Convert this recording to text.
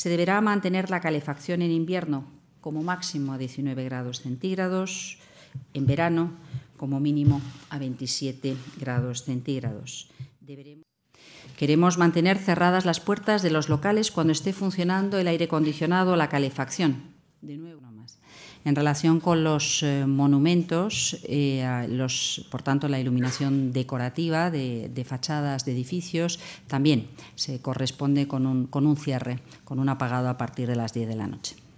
Se deberá mantener la calefacción en invierno como máximo a 19 grados centígrados, en verano como mínimo a 27 grados centígrados. Queremos mantener cerradas las puertas de los locales cuando esté funcionando el aire acondicionado o la calefacción. De nuevo, no más. En relación con los eh, monumentos, eh, por tanto, la iluminación decorativa de, fachadas de edificios también se corresponde con un, con un cierre, con un apagado a partir de las 10 de la noche.